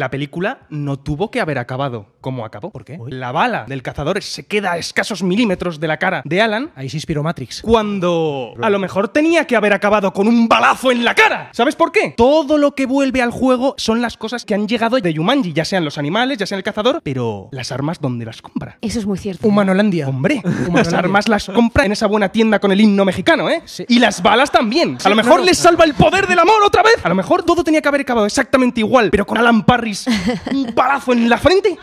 La película no tuvo que haber acabado cómo acabó. ¿Por qué? La bala del cazador se queda a escasos milímetros de la cara de Alan. Ahí se inspiró Matrix. Cuando a lo mejor tenía que haber acabado con un balazo en la cara. ¿Sabes por qué? Todo lo que vuelve al juego son las cosas que han llegado de Yumanji, ya sean los animales, ya sean el cazador, pero las armas, ¿dónde las compra? Eso es muy cierto. Humanolandia. Hombre, las armas las compra en esa buena tienda con el himno mexicano, ¿eh? Y las balas también. a lo mejor les salva el poder del amor otra vez. A lo mejor todo tenía que haber acabado exactamente igual, pero con Alan Parris un balazo en la frente.